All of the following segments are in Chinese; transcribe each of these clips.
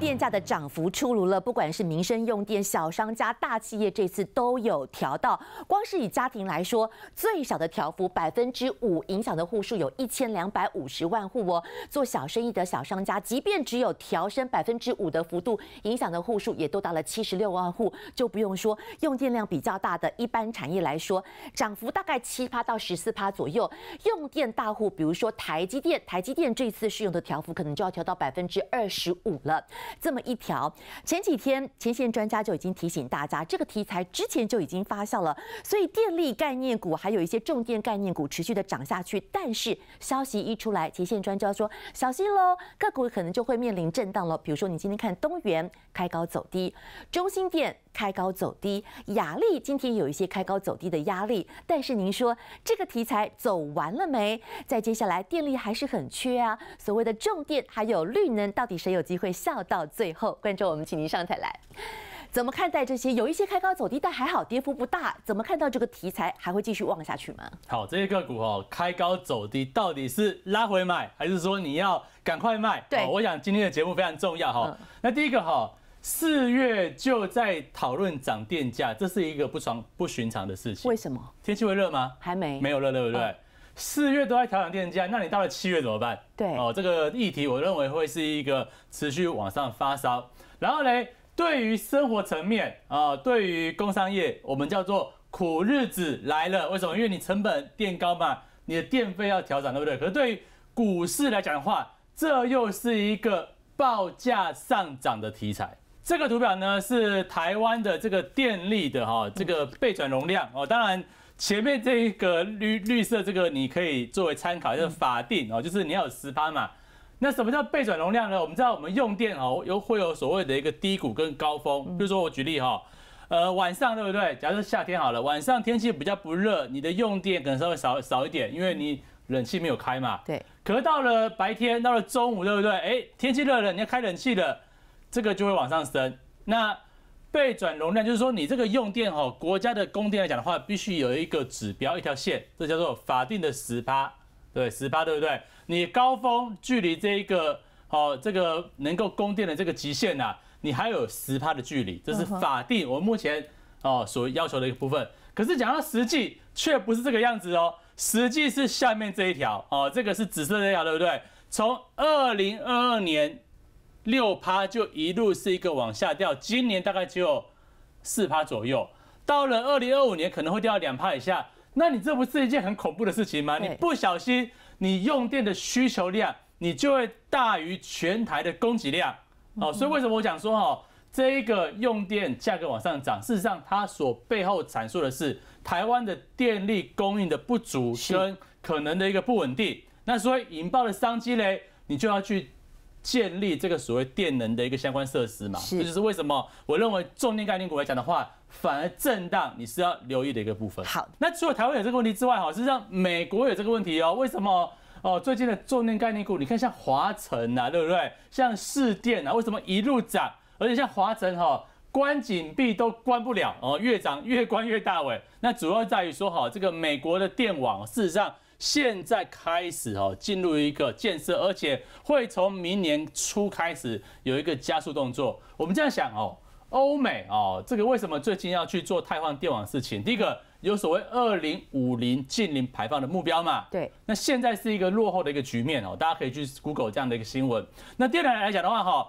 电价的涨幅出炉了，不管是民生用电、小商家、大企业，这次都有调到。光是以家庭来说，最小的调幅百分之五，影响的户数有一千两百五十万户哦。做小生意的小商家，即便只有调升百分之五的幅度，影响的户数也都到了七十六万户。就不用说用电量比较大的一般产业来说，涨幅大概七趴到十四趴左右。用电大户，比如说台积电，台积电这次适用的调幅可能就要调到百分之二十五了。这么一条，前几天前线专家就已经提醒大家，这个题材之前就已经发酵了，所以电力概念股还有一些重电概念股持续的涨下去。但是消息一出来，前线专家说小心喽，个股可能就会面临震荡了。比如说你今天看东源开高走低，中心电开高走低，雅丽今天有一些开高走低的压力。但是您说这个题材走完了没？在接下来电力还是很缺啊，所谓的重电还有绿能，到底谁有机会笑到？到最后，观众，我们请您上台来，怎么看待这些？有一些开高走低，但还好跌幅不大。怎么看到这个题材还会继续旺下去吗？好，这些个股哈，开高走低，到底是拉回买，还是说你要赶快卖？对，我想今天的节目非常重要哈。那第一个哈，四月就在讨论涨电价，这是一个不常不寻常的事情。为什么？天气会热吗？还没，没有热，对不对？四月都在调整电价，那你到了七月怎么办？对哦，这个议题我认为会是一个持续往上发烧。然后嘞，对于生活层面啊，对于工商业，我们叫做苦日子来了。为什么？因为你成本电高嘛，你的电费要调整，对不对？可是对于股市来讲的话，这又是一个报价上涨的题材。这个图表呢是台湾的这个电力的哈，这个备转容量哦，当然。前面这个绿绿色这个你可以作为参考，就是法定哦，就是你要有十趴嘛。那什么叫背转容量呢？我们知道我们用电哦，又会有所谓的一个低谷跟高峰。比如说我举例哈，呃，晚上对不对？假设夏天好了，晚上天气比较不热，你的用电可能稍微少少一点，因为你冷气没有开嘛。对。可是到了白天，到了中午对不对？哎，天气热了，你要开冷气了，这个就会往上升。那倍转容量就是说，你这个用电哈，国家的供电来讲的话，必须有一个指标，一条线，这叫做法定的十趴，对，十趴，对不对？你高峰距离这一个哦，这个能够供电的这个极限呐，你还有十趴的距离，这是法定，我目前哦所要求的一个部分。可是讲到实际，却不是这个样子哦，实际是下面这一条哦，这个是紫色这条，对不对？从二零二二年。六趴就一路是一个往下掉，今年大概只有四趴左右，到了二零二五年可能会掉到两趴以下。那你这不是一件很恐怖的事情吗？你不小心，你用电的需求量你就会大于全台的供给量哦。所以为什么我讲说哈，这一个用电价格往上涨，事实上它所背后阐述的是台湾的电力供应的不足跟可能的一个不稳定。那所以引爆的商机嘞，你就要去。建立这个所谓电能的一个相关设施嘛，这就是为什么我认为重点概念股来讲的话，反而震荡你是要留意的一个部分。好，那除了台湾有这个问题之外，哈，实际上美国有这个问题哦。为什么？哦，最近的重点概念股，你看像华晨啊，对不对？像市电啊，为什么一路涨？而且像华晨哈，关紧闭都关不了哦，越涨越关越大喂。那主要在于说哈，这个美国的电网事实上。现在开始哦，进入一个建设，而且会从明年初开始有一个加速动作。我们这样想哦，欧美哦，这个为什么最近要去做太换电网事情？第一个有所谓二零五零近零排放的目标嘛。对。那现在是一个落后的一个局面哦，大家可以去 Google 这样的一个新闻。那电缆来讲的话哈，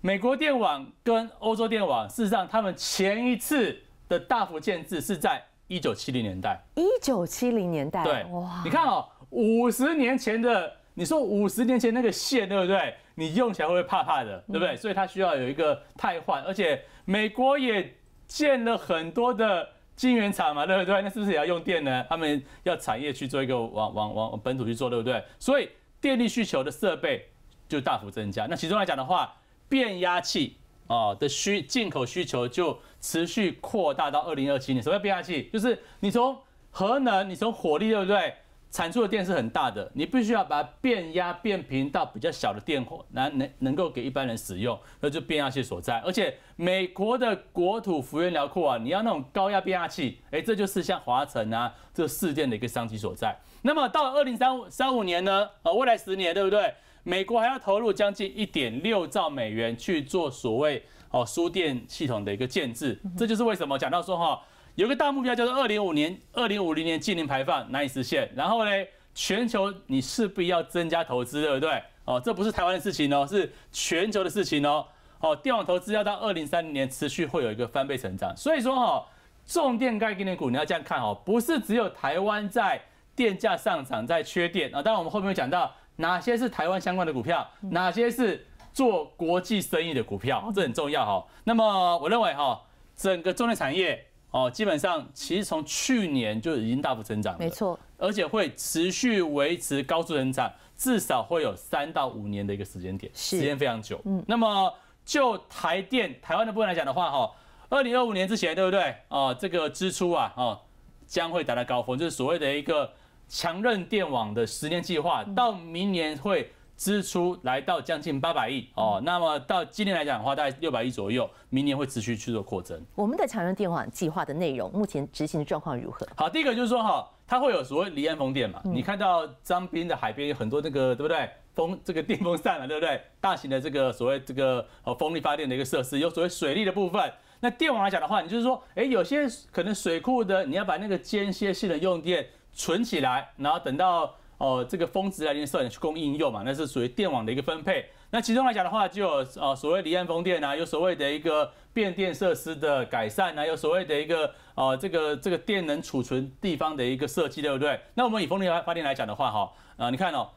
美国电网跟欧洲电网，事实上他们前一次的大幅建制是在。一九七零年代，一九七零年代，对哇！你看哦，五十年前的，你说五十年前那个线，对不对？你用起来会不会怕怕的，对不对？所以它需要有一个汰换，而且美国也建了很多的晶圆厂嘛，对不对？那是不是也要用电呢？他们要产业去做一个往往往本土去做，对不对？所以电力需求的设备就大幅增加。那其中来讲的话，变压器。啊的需进口需求就持续扩大到二零二七年，什么变压器？就是你从核能，你从火力，对不对？产出的电是很大的，你必须要把变压变频到比较小的电火，能能能够给一般人使用，那就变压器所在。而且美国的国土幅员辽阔啊，你要那种高压变压器，哎，这就是像华晨啊这四电的一个商机所在。那么到二零三三五年呢？呃，未来十年，对不对？美国还要投入将近一点六兆美元去做所谓哦输电系统的一个建制，这就是为什么讲到说哈，有个大目标叫做二零五年、二零五零年净零排放难以实现，然后呢，全球你势必要增加投资，对不对？哦，这不是台湾的事情哦，是全球的事情哦。哦，电网投资要到二零三零年持续会有一个翻倍成长，所以说哈，重电概念股你要这样看哦，不是只有台湾在电价上涨在缺电啊，当然我们后面会讲到。哪些是台湾相关的股票？哪些是做国际生意的股票？这很重要哈。那么我认为哈，整个重点产业哦，基本上其实从去年就已经大幅增长，没错，而且会持续维持高速成长，至少会有三到五年的一个时间点，时间非常久。嗯，那么就台电台湾的部分来讲的话，哈，二零二五年之前，对不对？啊，这个支出啊，哦，将会达到高峰，就是所谓的一个。强韧电网的十年计划到明年会支出来到将近八百亿哦，那么到今年来讲话，大概六百亿左右，明年会持续去做扩增。我们的强韧电网计划的内容目前执行的状况如何？好，第一个就是说哈，它会有所谓离岸风电嘛，你看到张滨的海边有很多那个对不对风这个电风扇嘛，对不对？大型的这个所谓这个呃风力发电的一个设施，有所谓水利的部分。那电网来讲的话，你就是说哎，有些可能水库的你要把那个间歇性的用电。存起来，然后等到呃这个峰值来临的时候去供应用嘛，那是属于电网的一个分配。那其中来讲的话，就有呃所谓离岸风电啊，有所谓的一个变电设施的改善啊，有所谓的一个呃这个这个电能储存地方的一个设计，对不对？那我们以风力发电来讲的话，哈啊你看哦，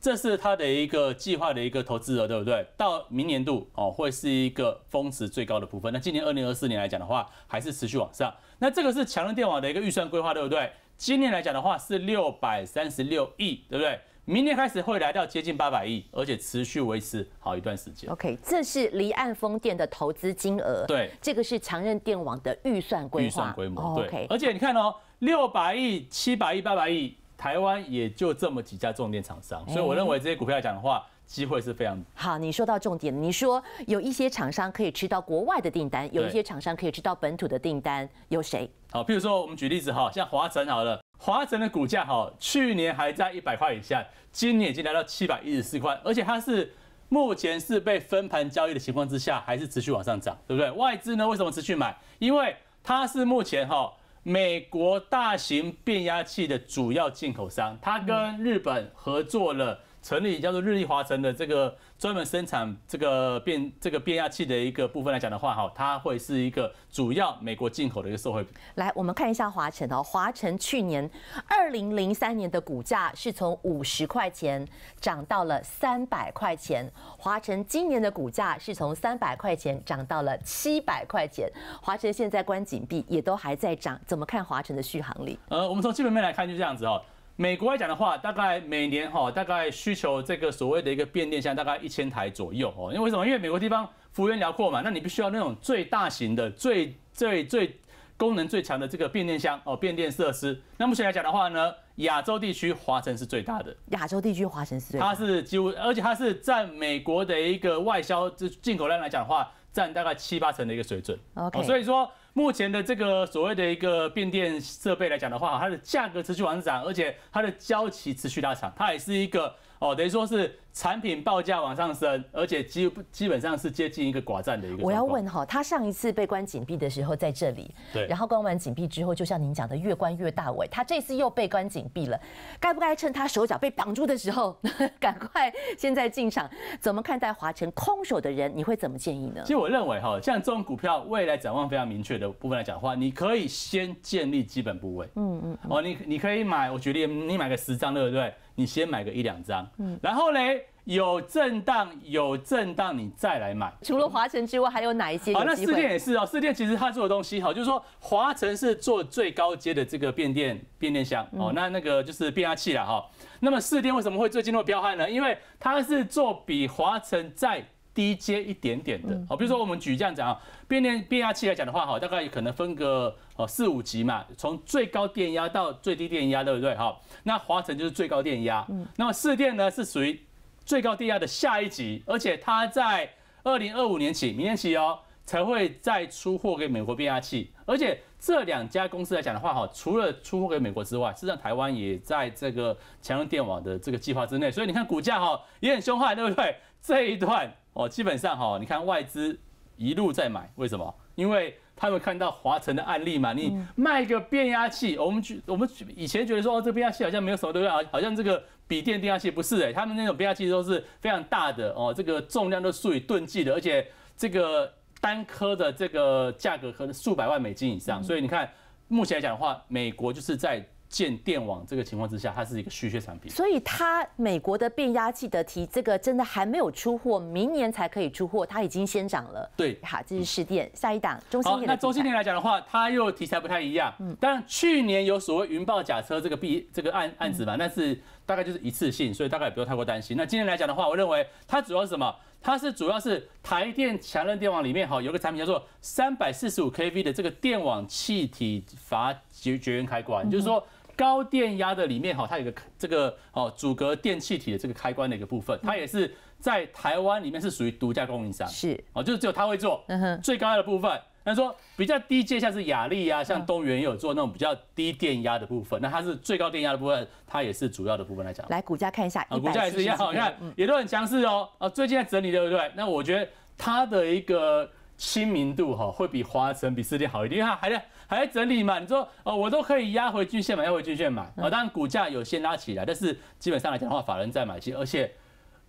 这是它的一个计划的一个投资额，对不对？到明年度哦会是一个峰值最高的部分。那今年二零二四年来讲的话，还是持续往上。那这个是强韧电网的一个预算规划，对不对？今年来讲的话是六百三十六亿，对不对？明年开始会来到接近八百亿，而且持续维持好一段时间。OK，这是离岸风电的投资金额。对，这个是强韧电网的预算规划。预算规模。OK，而且你看哦，六百亿、七百亿、八百亿，台湾也就这么几家重电厂商，所以我认为这些股票来讲的话。机会是非常好。你说到重点，你说有一些厂商可以吃到国外的订单，有一些厂商可以吃到本土的订单，有谁？好，譬如说我们举例子哈，像华晨好了，华晨的股价哈，去年还在一百块以下，今年已经来到七百一十四块，而且它是目前是被分盘交易的情况之下，还是持续往上涨，对不对？外资呢，为什么持续买？因为它是目前哈美国大型变压器的主要进口商，它跟日本合作了。成立叫做日立华晨的这个专门生产这个变这个变压器的一个部分来讲的话，哈，它会是一个主要美国进口的一个设备。来，我们看一下华晨哦，华晨去年二零零三年的股价是从五十块钱涨到了三百块钱，华晨今年的股价是从三百块钱涨到了七百块钱，华晨现在关紧闭也都还在涨，怎么看华晨的续航力？呃，我们从基本面来看，就这样子哦。美国来讲的话，大概每年哈，大概需求这个所谓的一个变电箱大概一千台左右哦。因为什么？因为美国地方幅员辽阔嘛，那你必须要那种最大型的、最最最功能最强的这个变电箱哦，变电设施。那目前来讲的话呢，亚洲地区华晨是最大的。亚洲地区华晨是，它是几乎，而且它是在美国的一个外销，就进口量来讲的话，占大概七八成的一个水准。OK，所以说。目前的这个所谓的一个变电设备来讲的话，它的价格持续往上涨，而且它的交期持续拉长，它也是一个。哦，等于说是产品报价往上升，而且基基本上是接近一个寡占的一个。我要问哈，他上一次被关紧闭的时候在这里，对。然后关完紧闭之后，就像您讲的，越关越大围。他这次又被关紧闭了，该不该趁他手脚被绑住的时候 赶快现在进场？怎么看待华晨空手的人？你会怎么建议呢？其实我认为哈，像这种股票未来展望非常明确的部分来讲话，你可以先建立基本部位。嗯嗯。哦，你你可以买，我举例，你买个十张对不对？你先买个一两张，嗯，然后嘞有震荡有震荡，你再来买。除了华晨之外，还有哪一些？好，那四店也是哦。四店其实它做的东西好，就是说华晨是做最高阶的这个变电变电箱，哦，那那个就是变压器了哈。那么四店为什么会最近么彪悍呢？因为它是做比华晨再低阶一点点的，好，比如说我们举这样讲啊，变电变压器来讲的话，哈，大概可能分个哦四五级嘛，从最高电压到最低电压，对不对？哈，那华晨就是最高电压，那么四电呢是属于最高电压的下一级，而且它在二零二五年起，明年起哦。才会再出货给美国变压器，而且这两家公司来讲的话，哈，除了出货给美国之外，实际上台湾也在这个强用电网的这个计划之内。所以你看股价哈也很凶悍，对不对？这一段哦，基本上哈，你看外资一路在买，为什么？因为他们看到华晨的案例嘛，你卖个变压器，我们去我们以前觉得说哦，这变压器好像没有什么对不啊，好像这个笔电变压器不是哎，他们那种变压器都是非常大的哦，这个重量都属于吨计的，而且这个。单颗的这个价格可能数百万美金以上，所以你看，目前来讲的话，美国就是在建电网这个情况之下，它是一个虚缺产品。所以它美国的变压器的提这个真的还没有出货，明年才可以出货，它已经先涨了。对，好，这是试电，下一档。好，那中心田来讲的话，它又题材不太一样。嗯，但去年有所谓云豹假车这个弊这个案案子嘛，但是。大概就是一次性，所以大概也不用太过担心。那今天来讲的话，我认为它主要是什么？它是主要是台电强韧电网里面哈，有个产品叫做三百四十五 kV 的这个电网气体阀绝绝缘开关。就是说，高电压的里面哈，它有个这个哦阻隔电气体的这个开关的一个部分，它也是在台湾里面是属于独家供应商，是哦，就是只有它会做最高压的部分。但说比较低阶，像是雅利啊，像东元也有做那种比较低电压的部分。那它是最高电压的部分，它也是主要的部分来讲。来股价看一下啊，股价也是一样，你看也都很强势哦。啊，最近在整理，对不对？那我觉得它的一个亲民度哈，会比华晨、比世界好一点，因为它还在还在整理嘛。你说哦，我都可以压回均线嘛，压回均线嘛。啊，当然股价有先拉起来，但是基本上来讲的话，法人在买进，而且。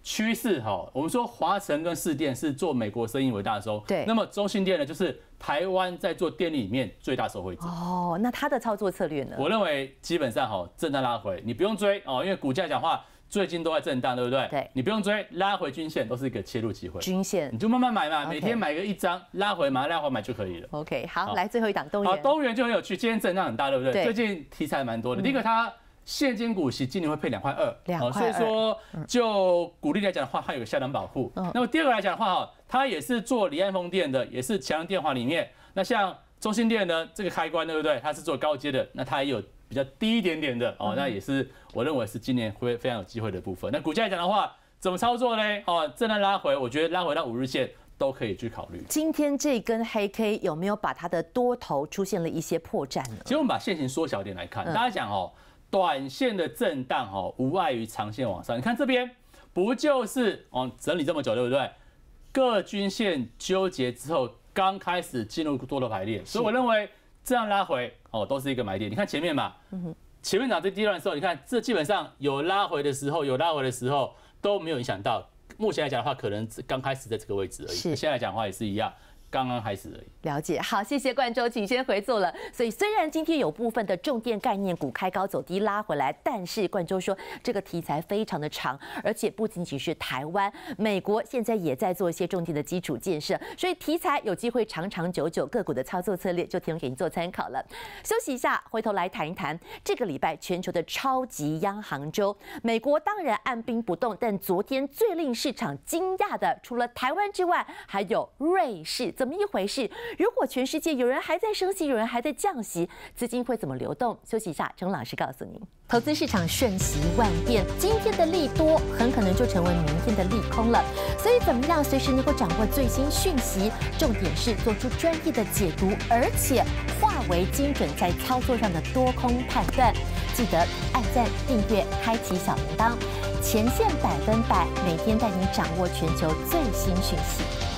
趋势哈，我们说华晨跟市电是做美国生意为大的时候，对。那么中心电呢，就是台湾在做电力里面最大受惠者。哦，那它的操作策略呢？我认为基本上哈，震荡拉回，你不用追哦，因为股价讲话最近都在震荡，对不对？对。你不用追，拉回均线都是一个切入机会。均线，你就慢慢买嘛，每天买个一张，拉回马上拉回买就可以了。OK，好，来最后一档东元。好，东元就很有趣，今天震荡很大，对不对？最近题材蛮多的，你个它。现金股息今年会配两块二，哦，所以说就股利来讲的话，它有个下档保护。那么第二个来讲的话，哈，它也是做离岸风电的，也是强电话里面。那像中心电呢，这个开关对不对？它是做高阶的，那它也有比较低一点点的哦。那也是我认为是今年会非常有机会的部分。那股价来讲的话，怎么操作呢？哦，正在拉回，我觉得拉回到五日线都可以去考虑。今天这根黑 K 有没有把它的多头出现了一些破绽？其实我们把线型缩小一点来看，大家讲哦。短线的震荡哦，无碍于长线往上。你看这边不就是哦，整理这么久，对不对？各均线纠结之后，刚开始进入多头排列，所以我认为这样拉回哦，都是一个买点。你看前面嘛，前面涨这第一段的时候，你看这基本上有拉回的时候，有拉回的时候都没有影响到。目前来讲的话，可能刚开始在这个位置而已。现在来讲话也是一样。刚刚开始而已。了解，好，谢谢冠州，请先回座了。所以虽然今天有部分的重电概念股开高走低拉回来，但是冠州说这个题材非常的长，而且不仅仅是台湾，美国现在也在做一些重电的基础建设，所以题材有机会长长久久。个股的操作策略就提供给您做参考了。休息一下，回头来谈一谈这个礼拜全球的超级央行周。美国当然按兵不动，但昨天最令市场惊讶的，除了台湾之外，还有瑞士。怎么一回事？如果全世界有人还在升息，有人还在降息，资金会怎么流动？休息一下，钟老师告诉您：投资市场瞬息万变，今天的利多很可能就成为明天的利空了。所以，怎么样随时能够掌握最新讯息？重点是做出专业的解读，而且化为精准在操作上的多空判断。记得按赞、订阅、开启小铃铛，前线百分百每天带你掌握全球最新讯息。